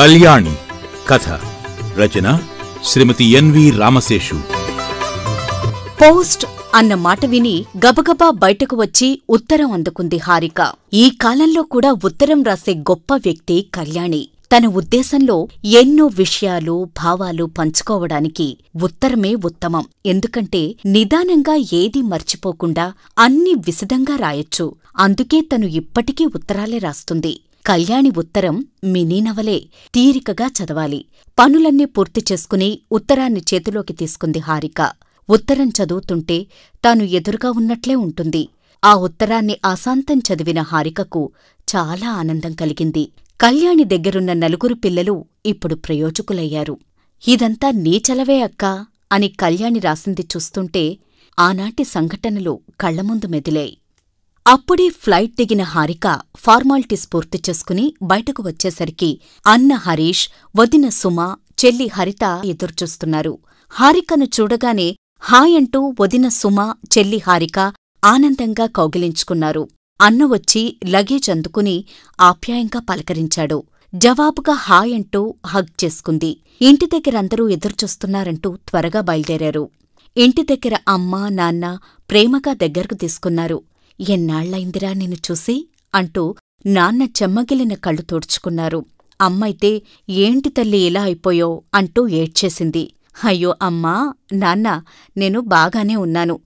కళ్యాణి కథ రచన Srimathi NV Ramaseshu post అన్న మాట విని గబగబా బయటకు వచ్చి ఉత్తరం అందుకుంది హారిక ఈ కాలంలో కూడా ఉత్తరం రాసే గొప్ప వ్యక్తి కళ్యాణి తన ఉద్దేశంలో ఎన్నో విషయాలు భావాలు పంచుకోవడానికి ఉత్తరమే ఉత్తమం ఎందుకంటే నిదానంగా ఏది మర్చిపోకుండా అన్ని విశదంగా రాయొచ్చు అందుకే తను ఇప్పటికీ ఉత్తరాలే రాస్తుంది కళ్యాణి ఉత్తరం మినీ నవలే తీరికగా చదవాలి పనులన్నీ పూర్తి చేసుకుని ఉత్తరాన్ని చేతిలోకి తీసుకుంది హారిక ఉత్తరం చదువుతుంటే తాను ఎదురుగా ఉన్నట్లే ఉంటుంది ఆ ఉత్తరాన్ని అశాంతం చదివిన హారికకు చాలా ఆనందం కలిగింది కళ్యాణి దగ్గరున్న నలుగురు పిల్లలు ఇప్పుడు ప్రయోజకులయ్యారు ఇదంతా నీ చలవే అక్కా అని కళ్యాణి రాసింది చూస్తుంటే ఆనాటి సంఘటనలు కళ్లముందు మెదిలాయి అప్పుడే ఫ్లైట్ దిగిన హారిక ఫార్మాలిటీస్ పూర్తి చేసుకుని బయటకు వచ్చేసరికి అన్న హరీష్ వదిన సుమ చెల్లి హరిత ఎదురుచూస్తున్నారు హారికను చూడగానే హాయ్ అంటూ వదిన సుమ చెల్లి హారిక ఆనందంగా కౌగిలించుకున్నారు అన్న వచ్చి లగేజ్ అందుకుని ఆప్యాయంగా పలకరించాడు జవాబుగా హాయ్ అంటూ హగ్ చేసుకుంది ఇంటి దగ్గరందరూ ఎదురుచూస్తున్నారంటూ త్వరగా బయలుదేరారు ఇంటి దగ్గర అమ్మా నాన్న ప్రేమగా దగ్గరకు తీసుకున్నారు ఎన్నాళ్లైందిరా నిన్ను చూసి అంటూ నాన్న చెమ్మగిలిన కళ్ళు తోడ్చుకున్నారు అమ్మైతే ఏంటి తల్లి ఇలా అయిపోయో అంటూ ఏడ్చేసింది అయ్యో అమ్మా నాన్న నేను బాగానే ఉన్నాను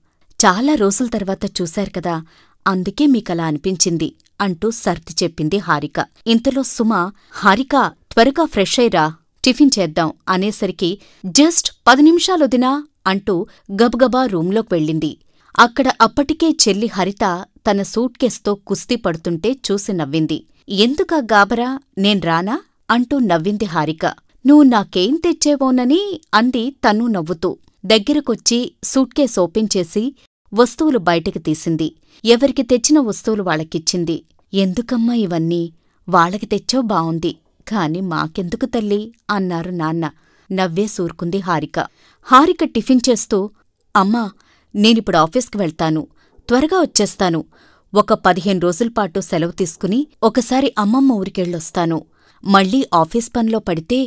చాలా రోజుల తర్వాత చూశారు కదా అందుకే మీకలా అనిపించింది అంటూ సర్ది చెప్పింది హారిక ఇంతలో సుమ హారిక త్వరగా ఫ్రెష్ అయ్యిరా టిఫిన్ చేద్దాం అనేసరికి జస్ట్ పది నిమిషాలొదినా అంటూ గబగబా రూంలోకి వెళ్ళింది అక్కడ అప్పటికే చెల్లి హరిత తన సూట్కేస్తో కుస్తీ పడుతుంటే చూసి నవ్వింది ఎందుకా గాబరా నేను రానా అంటూ నవ్వింది హారిక నువ్వు నాకేం తెచ్చేవోనని అంది తను నవ్వుతూ దగ్గరకొచ్చి సూట్కేస్ ఓపెన్ చేసి వస్తువులు బయటికి తీసింది ఎవరికి తెచ్చిన వస్తువులు వాళ్ళకిచ్చింది ఎందుకమ్మా ఇవన్నీ వాళ్ళకి తెచ్చో బావుంది కాని మాకెందుకు తల్లి అన్నారు నాన్న నవ్వే సూర్కుంది హారిక హారిక టిఫిన్ చేస్తూ అమ్మా నేనిప్పుడు ఆఫీస్కి వెళ్తాను త్వరగా వచ్చేస్తాను ఒక పదిహేను రోజులపాటు సెలవు తీసుకుని ఒకసారి అమ్మమ్మ ఊరికెళ్ళొస్తాను మళ్లీ ఆఫీస్ పనిలో పడితే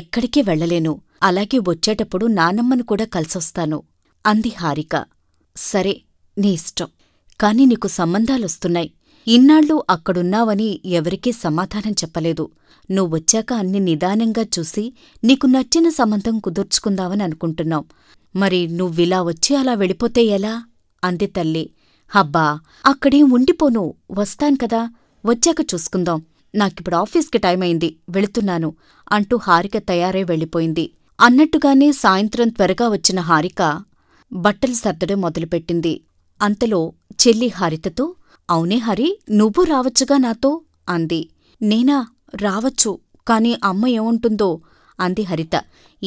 ఎక్కడికి వెళ్లలేను అలాగే వచ్చేటప్పుడు నానమ్మను కూడా కలిసొస్తాను అంది హారిక సరే నీ ఇష్టం కాని నీకు సంబంధాలొస్తున్నాయి ఇన్నాళ్ళు అక్కడున్నావని ఎవరికీ సమాధానం చెప్పలేదు నువ్వొచ్చాక అన్ని నిదానంగా చూసి నీకు నచ్చిన సంబంధం కుదుర్చుకుందావని అనుకుంటున్నాం మరి నువ్విలా వచ్చి అలా వెళ్ళిపోతే ఎలా అంది తల్లి హబ్బా అక్కడే ఉండిపోను వస్తాను కదా వచ్చాక చూసుకుందాం నాకిప్పుడు ఆఫీస్కి టైమైంది వెళుతున్నాను అంటూ హారిక తయారై వెళ్ళిపోయింది అన్నట్టుగానే సాయంత్రం త్వరగా వచ్చిన హారిక బట్టలు సర్దడం మొదలుపెట్టింది అంతలో చెల్లి హారితతో అవునే హరి నువ్వు రావచ్చుగా నాతో అంది నేనా రావచ్చు కాని అమ్మ ఏముంటుందో అంది హరిత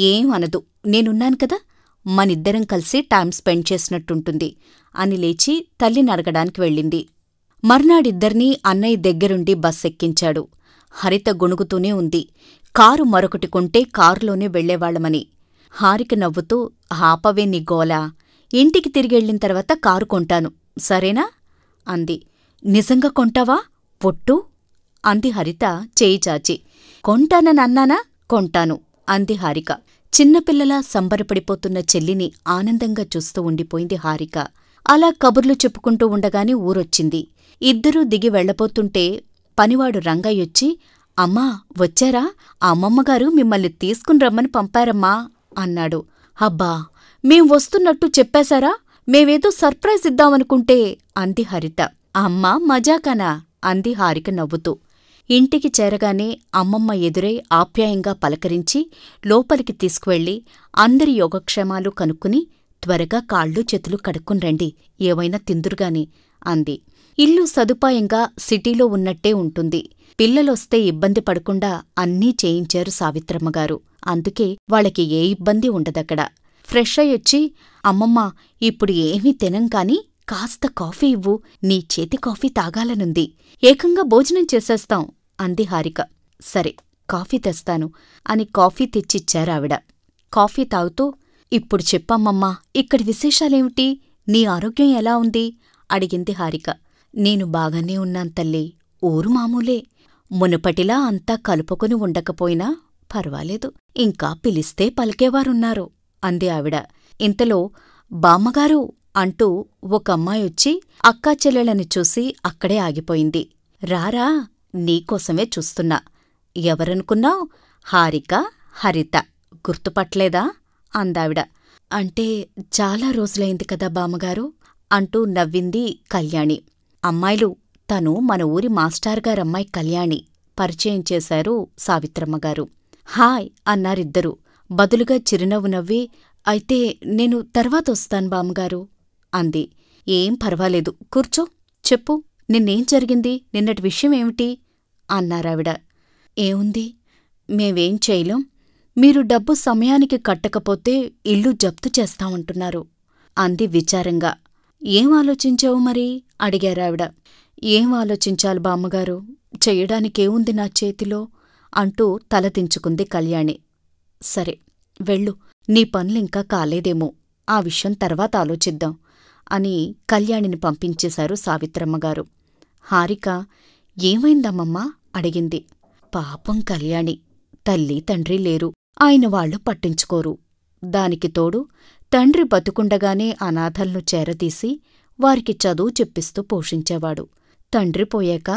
ఏం అనదు నేనున్నాను కదా మనిద్దరం కలిసి టైం స్పెండ్ చేసినట్టుంటుంది అని లేచి తల్లిని అడగడానికి వెళ్ళింది మర్నాడిద్దరినీ అన్నయ్య దగ్గరుండి బస్ ఎక్కించాడు హరిత గొణుగుతూనే ఉంది కారు మరొకటి కొంటే కారులోనే వెళ్లేవాళ్లమని హారిక నవ్వుతూ హాపవే నీ గోలా ఇంటికి తిరిగెళ్లిన తర్వాత కారు కొంటాను సరేనా అంది నిజంగా కొంటావా పొట్టు అంది హరిత చేయిచాచి చాచి కొంటాను అంది హారిక చిన్నపిల్లలా సంబరపడిపోతున్న చెల్లిని ఆనందంగా చూస్తూ ఉండిపోయింది హారిక అలా కబుర్లు చెప్పుకుంటూ ఉండగానే ఊరొచ్చింది ఇద్దరూ దిగి వెళ్లబోతుంటే పనివాడు రంగయ్యొచ్చి అమ్మా వచ్చారా అమ్మమ్మగారు మిమ్మల్ని తీసుకుని రమ్మని పంపారమ్మా అన్నాడు అబ్బా మేం వస్తున్నట్టు చెప్పేశారా మేమేదో సర్ప్రైజ్ ఇద్దామనుకుంటే అంది హరిత అమ్మ మజాకనా అంది హారిక నవ్వుతూ ఇంటికి చేరగానే అమ్మమ్మ ఎదురై ఆప్యాయంగా పలకరించి లోపలికి తీసుకువెళ్లి అందరి యోగక్షేమాలు కనుక్కుని త్వరగా కాళ్ళు చేతులు కడుక్కున్రండి ఏవైనా తిందురుగాని అంది ఇల్లు సదుపాయంగా సిటీలో ఉన్నట్టే ఉంటుంది పిల్లలొస్తే ఇబ్బంది పడకుండా అన్నీ చేయించారు సావిత్రమ్మగారు అందుకే వాళ్ళకి ఏ ఇబ్బంది ఉండదక్కడ ఫ్రెష్ అయ్యొచ్చి అమ్మమ్మా ఇప్పుడు ఏమీ తినం కాని కాస్త కాఫీ ఇవ్వు నీ చేతి కాఫీ తాగాలనుంది ఏకంగా భోజనం చేసేస్తాం అంది హారిక సరే కాఫీ తెస్తాను అని కాఫీ తెచ్చిచ్చారావిడ కాఫీ తాగుతూ ఇప్పుడు చెప్పమ్మమ్మా ఇక్కడి విశేషాలేమిటి నీ ఆరోగ్యం ఎలా ఉంది అడిగింది హారిక నేను బాగానే ఉన్నాను తల్లి ఊరు మామూలే మునుపటిలా అంతా కలుపుకుని ఉండకపోయినా పర్వాలేదు ఇంకా పిలిస్తే పలికేవారున్నారు అంది ఆవిడ ఇంతలో బామ్మగారు అంటూ ఒక అమ్మాయి అక్కా అక్కాచెల్లెళ్ళని చూసి అక్కడే ఆగిపోయింది రారా నీకోసమే చూస్తున్నా ఎవరనుకున్నావ్ హారిక హరిత గుర్తుపట్లేదా అందావిడ అంటే చాలా రోజులైంది కదా బామ్మగారు అంటూ నవ్వింది కళ్యాణి అమ్మాయిలు తను మన ఊరి మాస్టార్గారమ్మాయి కళ్యాణి పరిచయం చేశారు సావిత్రమ్మగారు హాయ్ అన్నారిద్దరూ బదులుగా చిరునవ్వు నవ్వి అయితే నేను తర్వాత వస్తాను బామ్మగారు అంది ఏం పర్వాలేదు కూర్చో చెప్పు నిన్నేం జరిగింది నిన్నటి విషయం ఏమిటి అన్నారావిడ ఏముంది మేవేం చేయలేం మీరు డబ్బు సమయానికి కట్టకపోతే ఇల్లు జప్తు చేస్తామంటున్నారు అంది విచారంగా ఏం ఆలోచించావు మరి అడిగారావిడ ఏం ఆలోచించాలి బామ్మగారు చెయ్యడానికేముంది నా చేతిలో అంటూ తలదించుకుంది కళ్యాణి సరే వెళ్ళు నీ పనులింకా కాలేదేమో ఆ విషయం తర్వాత ఆలోచిద్దాం అని కళ్యాణిని పంపించేశారు సావిత్రమ్మగారు హారిక ఏమైందమ్మమ్మా అడిగింది పాపం కళ్యాణి తల్లి తండ్రి లేరు ఆయన వాళ్లు పట్టించుకోరు దానికి తోడు తండ్రి బతుకుండగానే అనాథల్ను చేరదీసి వారికి చదువు చెప్పిస్తూ పోషించేవాడు తండ్రి పోయాక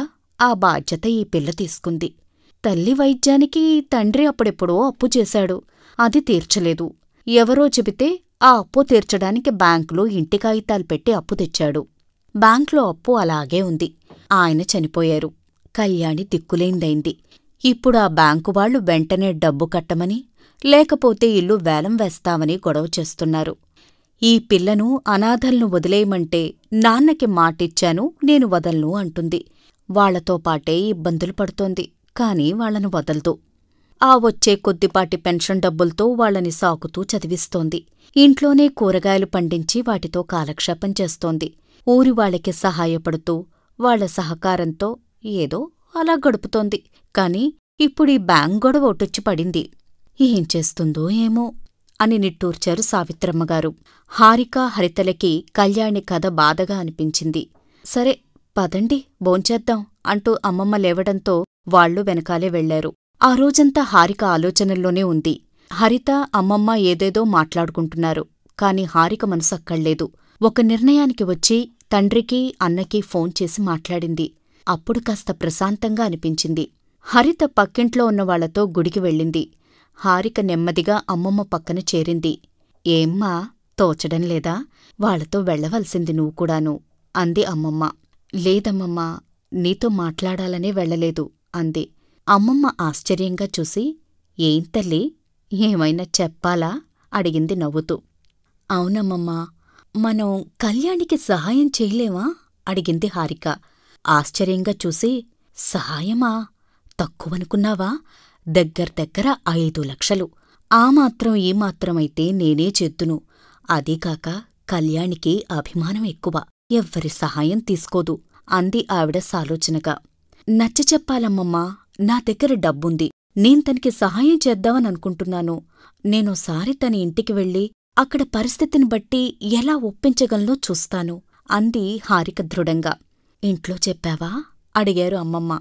ఆ బాధ్యత ఈ పిల్ల తీసుకుంది తల్లి వైద్యానికి తండ్రి అప్పుడెప్పుడో అప్పు చేశాడు అది తీర్చలేదు ఎవరో చెబితే ఆ అప్పు తీర్చడానికి బ్యాంకులో ఇంటి కాగితాలు పెట్టి అప్పు తెచ్చాడు బ్యాంకులో అప్పు అలాగే ఉంది ఆయన చనిపోయారు కళ్యాణి దిక్కులేందైంది ఇప్పుడు ఆ బ్యాంకు వాళ్లు వెంటనే డబ్బు కట్టమని లేకపోతే ఇల్లు వేలం వేస్తామని గొడవ చేస్తున్నారు ఈ పిల్లను అనాథల్ను వదిలేయమంటే నాన్నకి మాటిచ్చాను నేను వదల్ను అంటుంది వాళ్లతో పాటే ఇబ్బందులు పడుతోంది కాని వాళ్లను వదలదు ఆ వచ్చే కొద్దిపాటి పెన్షన్ డబ్బులతో వాళ్లని సాకుతూ చదివిస్తోంది ఇంట్లోనే కూరగాయలు పండించి వాటితో కాలక్షేపం చేస్తోంది ఊరివాళ్లకి సహాయపడుతూ వాళ్ల సహకారంతో ఏదో అలా గడుపుతోంది కాని ఇప్పుడీ బ్యాంక్ గొడవ ఒటొచ్చి పడింది ఏం చేస్తుందో ఏమో అని నిట్టూర్చారు సావిత్రమ్మగారు హారిక హరితలకి కళ్యాణి కథ బాధగా అనిపించింది సరే పదండి భోంచేద్దాం అంటూ అమ్మమ్మ లేవడంతో వాళ్లు వెనకాలే వెళ్లారు ఆ రోజంతా హారిక ఆలోచనల్లోనే ఉంది హరిత అమ్మమ్మ ఏదేదో మాట్లాడుకుంటున్నారు కాని హారిక మనసక్కళ్లేదు ఒక నిర్ణయానికి వచ్చి తండ్రికి అన్నకి ఫోన్ చేసి మాట్లాడింది అప్పుడు కాస్త ప్రశాంతంగా అనిపించింది హరిత పక్కింట్లో ఉన్నవాళ్లతో గుడికి వెళ్ళింది హారిక నెమ్మదిగా అమ్మమ్మ పక్కన చేరింది ఏమ్మా తోచడం లేదా వాళ్లతో వెళ్లవలసింది నువ్వు కూడాను అంది అమ్మమ్మ లేదమ్మమ్మా నీతో మాట్లాడాలనే వెళ్లలేదు అంది అమ్మమ్మ ఆశ్చర్యంగా చూసి ఏం తల్లి ఏమైనా చెప్పాలా అడిగింది నవ్వుతూ అవునమ్మమ్మా మనం కళ్యాణికి సహాయం చేయలేమా అడిగింది హారిక ఆశ్చర్యంగా చూసి సహాయమా తక్కువనుకున్నావా దగ్గర దగ్గర ఐదు లక్షలు ఆ మాత్రం ఈ మాత్రమైతే నేనే చేద్దును అదీకాక కళ్యాణికి అభిమానం ఎక్కువ ఎవ్వరి సహాయం తీసుకోదు అంది ఆవిడ సాలోచనగా నచ్చ చెప్పాలమ్మమ్మా నా దగ్గర డబ్బుంది నేను తనకి సహాయం చేద్దామననుకుంటున్నాను నేనోసారి తన ఇంటికి వెళ్ళి అక్కడ పరిస్థితిని బట్టి ఎలా ఒప్పించగలనో చూస్తాను అంది హారిక దృఢంగా ఇంట్లో చెప్పావా అడిగారు అమ్మమ్మ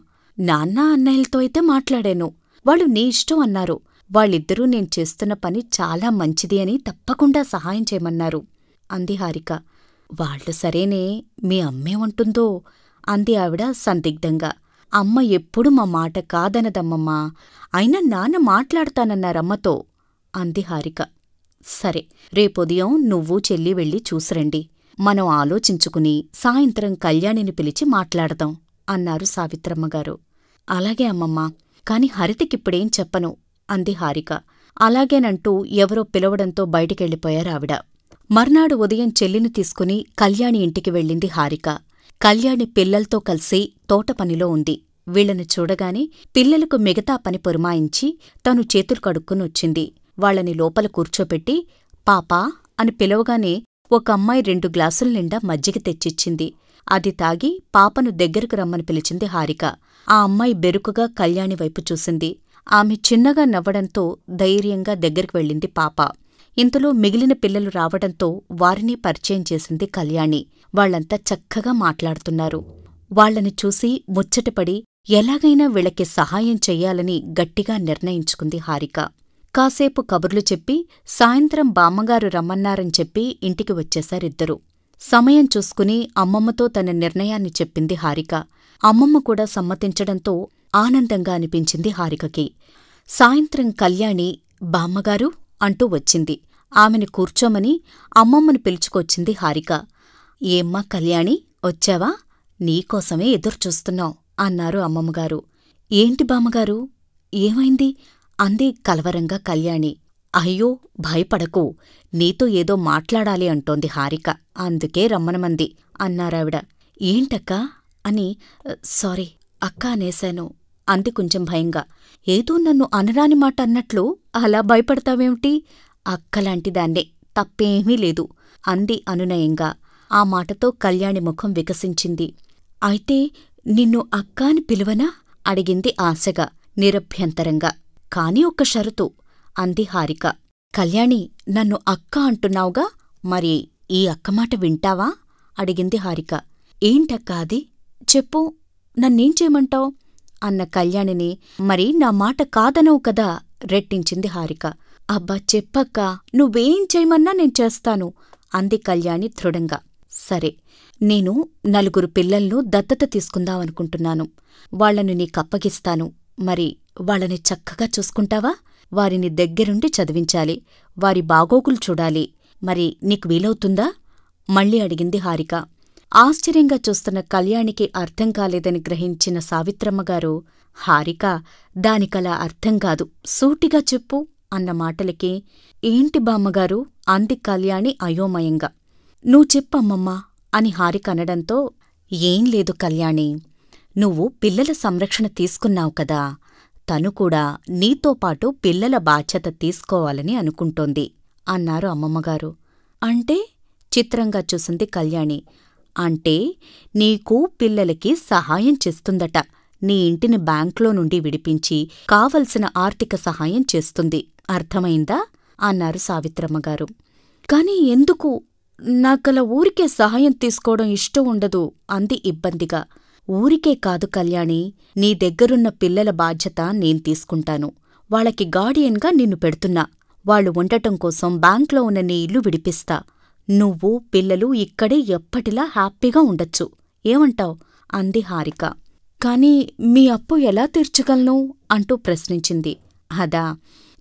నాన్న అన్నయ్యలతో అయితే మాట్లాడాను వాళ్ళు నీ ఇష్టం అన్నారు వాళ్ళిద్దరూ నేను చేస్తున్న పని చాలా మంచిది అని తప్పకుండా సహాయం చేయమన్నారు అంది హారిక వాళ్ళు సరేనే మీ అమ్మే ఉంటుందో అంది ఆవిడ సందిగ్ధంగా అమ్మ ఎప్పుడు మా మాట కాదనదమ్మమ్మా అయినా నాన్న మాట్లాడతానన్నారమ్మతో అంది హారిక సరే రేపొదయం నువ్వు చెల్లి వెళ్ళి చూసిరండి మనం ఆలోచించుకుని సాయంత్రం కళ్యాణిని పిలిచి మాట్లాడదాం అన్నారు సావిత్రమ్మగారు అలాగే అమ్మమ్మా కాని హరితకిప్పుడేం చెప్పను అంది హారిక అలాగేనంటూ ఎవరో పిలవడంతో బయటికెళ్ళిపోయారావిడ మర్నాడు ఉదయం చెల్లిని తీసుకుని కళ్యాణి ఇంటికి వెళ్ళింది హారిక కళ్యాణి పిల్లల్తో కలిసి తోటపనిలో ఉంది వీళ్లను చూడగానే పిల్లలకు మిగతా పని పొరుమాయించి తను చేతులు కడుక్కునొచ్చింది వాళ్ళని లోపల కూర్చోపెట్టి పాపా అని పిలవగానే ఒక అమ్మాయి రెండు గ్లాసుల నిండా మజ్జిగ తెచ్చిచ్చింది అది తాగి పాపను దగ్గరకు రమ్మని పిలిచింది హారిక ఆ అమ్మాయి బెరుకుగా కళ్యాణి వైపు చూసింది ఆమె చిన్నగా నవ్వడంతో ధైర్యంగా దగ్గరికి వెళ్ళింది పాప ఇంతలో మిగిలిన పిల్లలు రావడంతో వారిని పరిచయం చేసింది కళ్యాణి వాళ్లంతా చక్కగా మాట్లాడుతున్నారు వాళ్లని చూసి ముచ్చటపడి ఎలాగైనా వీళ్ళకి సహాయం చెయ్యాలని గట్టిగా నిర్ణయించుకుంది హారిక కాసేపు కబుర్లు చెప్పి సాయంత్రం బామ్మగారు రమ్మన్నారని చెప్పి ఇంటికి వచ్చేశారిద్దరూ సమయం చూసుకుని అమ్మమ్మతో తన నిర్ణయాన్ని చెప్పింది హారిక అమ్మమ్మ కూడా సమ్మతించడంతో ఆనందంగా అనిపించింది హారికకి సాయంత్రం కళ్యాణి బామ్మగారు అంటూ వచ్చింది ఆమెను కూర్చోమని అమ్మమ్మను పిలుచుకొచ్చింది హారిక ఏమ్మా కళ్యాణి వచ్చావా నీకోసమే ఎదురుచూస్తున్నాం అన్నారు అమ్మమ్మగారు ఏంటి బామ్మగారు ఏమైంది అంది కలవరంగా కళ్యాణి అయ్యో భయపడకు నీతో ఏదో మాట్లాడాలి అంటోంది హారిక అందుకే రమ్మనమంది అన్నారావిడ ఏంటక్కా అని సారీ అక్క అనేశాను అంది కొంచెం భయంగా ఏదో నన్ను అనరాని మాట అన్నట్లు అలా భయపడతావేమిటి అక్కలాంటిదాన్నే తప్పేమీ లేదు అంది అనునయంగా ఆ మాటతో కళ్యాణి ముఖం వికసించింది అయితే నిన్ను అక్కా అని పిలువనా అడిగింది ఆశగా నిరభ్యంతరంగా కాని ఒక్క షరతు అంది హారిక కళ్యాణి నన్ను అక్క అంటున్నావుగా మరి ఈ అక్కమాట వింటావా అడిగింది హారిక ఏంటక్కా అది చెప్పు నన్నేం చేయమంటావు అన్న కళ్యాణిని మరి నా మాట కాదనవు కదా రెట్టించింది హారిక అబ్బా చెప్పక్క నువ్వేం చేయమన్నా నేను చేస్తాను అంది కళ్యాణి దృఢంగా సరే నేను నలుగురు పిల్లల్ను దత్తత తీసుకుందామనుకుంటున్నాను వాళ్లను నీకప్పగిస్తాను మరి వాళ్ళని చక్కగా చూసుకుంటావా వారిని దగ్గరుండి చదివించాలి వారి బాగోగులు చూడాలి మరి నీకు వీలవుతుందా మళ్ళీ అడిగింది హారిక ఆశ్చర్యంగా చూస్తున్న కళ్యాణికి అర్థం కాలేదని గ్రహించిన సావిత్రమ్మగారు హారిక దానికలా అర్థం కాదు సూటిగా చెప్పు అన్న మాటలకి ఏంటి బామ్మగారు అంది కళ్యాణి అయోమయంగా నువ్వు చెప్పమ్మమ్మా అని హారికనడంతో అనడంతో ఏం లేదు కళ్యాణి నువ్వు పిల్లల సంరక్షణ తీసుకున్నావు కదా తను కూడా నీతో పాటు పిల్లల బాధ్యత తీసుకోవాలని అనుకుంటోంది అన్నారు అమ్మమ్మగారు అంటే చిత్రంగా చూసింది కళ్యాణి అంటే నీకు పిల్లలకి సహాయం చేస్తుందట నీ ఇంటిని బ్యాంక్లో నుండి విడిపించి కావలసిన ఆర్థిక సహాయం చేస్తుంది అర్థమైందా అన్నారు సావిత్రమ్మగారు కాని ఎందుకు నాకల ఊరికే సహాయం తీసుకోవడం ఇష్టం ఉండదు అంది ఇబ్బందిగా ఊరికే కాదు కళ్యాణి నీ దగ్గరున్న పిల్లల బాధ్యత నేను తీసుకుంటాను వాళ్ళకి గార్డియన్గా నిన్ను పెడుతున్నా వాళ్ళు ఉండటం కోసం బ్యాంక్లో ఉన్న నీ ఇల్లు విడిపిస్తా నువ్వు పిల్లలు ఇక్కడే ఎప్పటిలా హ్యాపీగా ఉండొచ్చు ఏమంటావ్ అంది హారిక కాని మీ అప్పు ఎలా తీర్చగలను అంటూ ప్రశ్నించింది అదా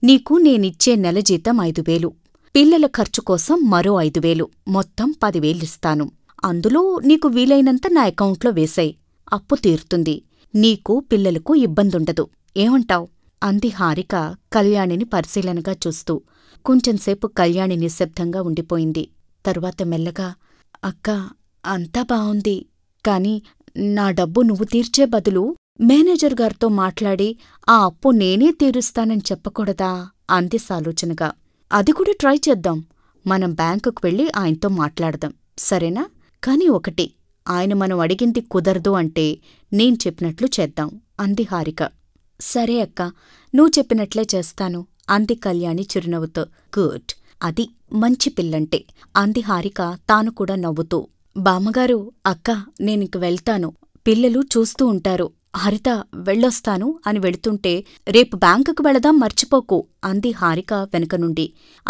నీకు నేనిచ్చే నెల జీతం ఐదు వేలు పిల్లల ఖర్చు కోసం మరో ఐదు వేలు మొత్తం పదివేలిస్తాను అందులో నీకు వీలైనంత నా అకౌంట్లో వేశాయి అప్పు తీరుతుంది నీకు పిల్లలకు ఇబ్బందుండదు ఏమంటావ్ అంది హారిక కళ్యాణిని పరిశీలనగా చూస్తూ కొంచెంసేపు కళ్యాణి నిశ్శబ్దంగా ఉండిపోయింది తరువాత మెల్లగా అక్క అంతా బావుంది కాని నా డబ్బు నువ్వు తీర్చే బదులు మేనేజర్ గారితో మాట్లాడి ఆ అప్పు నేనే తీరుస్తానని చెప్పకూడదా అంది సాలోచనగా అది కూడా ట్రై చేద్దాం మనం బ్యాంకుకు వెళ్ళి ఆయనతో మాట్లాడదాం సరేనా కాని ఒకటి ఆయన మనం అడిగింది కుదరదు అంటే నేను చెప్పినట్లు చేద్దాం అంది హారిక సరే అక్క నువ్వు చెప్పినట్లే చేస్తాను అంది కళ్యాణి చిరునవ్వుతో గుడ్ అది మంచి పిల్లంటే అంది హారిక తాను కూడా నవ్వుతూ బామ్మగారు అక్క నేనింక వెళ్తాను పిల్లలు చూస్తూ ఉంటారు హరిత వెళ్ళొస్తాను అని వెళుతుంటే రేపు బ్యాంకుకు వెళదాం మర్చిపోకు అంది హారిక వెనుకనుండి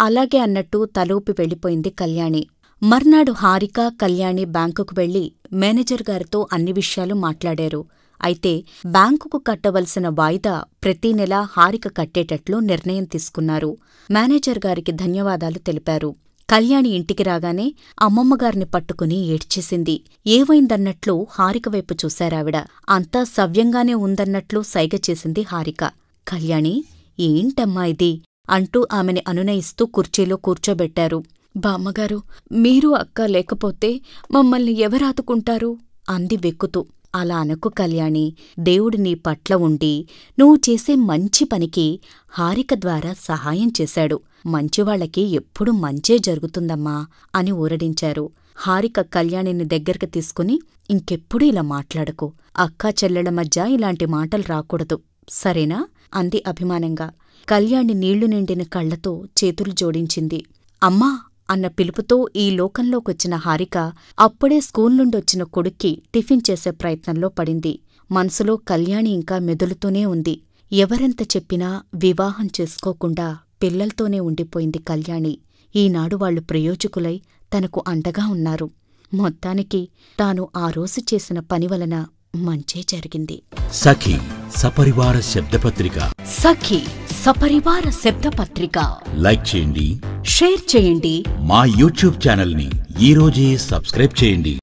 అలాగే అన్నట్టు తలూపి వెళ్ళిపోయింది కళ్యాణి మర్నాడు హారిక కళ్యాణి బ్యాంకుకు వెళ్లి మేనేజర్ గారితో అన్ని విషయాలు మాట్లాడారు అయితే బ్యాంకుకు కట్టవలసిన వాయిదా ప్రతి నెలా హారిక కట్టేటట్లు నిర్ణయం తీసుకున్నారు మేనేజర్ గారికి ధన్యవాదాలు తెలిపారు కళ్యాణి ఇంటికి రాగానే అమ్మమ్మగారిని పట్టుకుని ఏడ్చేసింది ఏవైందన్నట్లు హారికవైపు చూశారావిడ అంతా సవ్యంగానే ఉందన్నట్లు సైగ చేసింది హారిక కళ్యాణి ఏంటమ్మా ఇది అంటూ ఆమెని అనునయిస్తూ కుర్చీలో కూర్చోబెట్టారు బామ్మగారు మీరు అక్క లేకపోతే మమ్మల్ని ఎవరాతుకుంటారు అంది వెక్కుతూ అలా అనకు కళ్యాణి దేవుడు నీ పట్ల ఉండి నువ్వు చేసే మంచి పనికి హారిక ద్వారా సహాయం చేశాడు మంచివాళ్లకి ఎప్పుడూ మంచే జరుగుతుందమ్మా అని ఊరడించారు హారిక కళ్యాణిని దగ్గరికి తీసుకుని ఇంకెప్పుడు ఇలా మాట్లాడకు అక్కా చెల్లెల మధ్య ఇలాంటి మాటలు రాకూడదు సరేనా అంది అభిమానంగా కళ్యాణి నీళ్లు నిండిన కళ్లతో చేతులు జోడించింది అమ్మా అన్న పిలుపుతో ఈ లోకంలోకొచ్చిన హారిక అప్పుడే స్కూల్నుండొచ్చిన కొడుక్కి టిఫిన్ చేసే ప్రయత్నంలో పడింది మనసులో కళ్యాణి ఇంకా మెదులుతూనే ఉంది ఎవరెంత చెప్పినా వివాహం చేసుకోకుండా పిల్లల్తోనే ఉండిపోయింది కళ్యాణి ఈనాడు వాళ్లు ప్రయోజకులై తనకు అండగా ఉన్నారు మొత్తానికి తాను ఆ రోజు చేసిన పని వలన మంచే జరిగింది సఖీ సపరివార శబ్దపత్రిక సఖీ సపరివార శబ్ద పత్రిక లైక్ చేయండి షేర్ చేయండి మా యూట్యూబ్ ఛానల్ ని ఈ రోజే సబ్స్క్రైబ్ చేయండి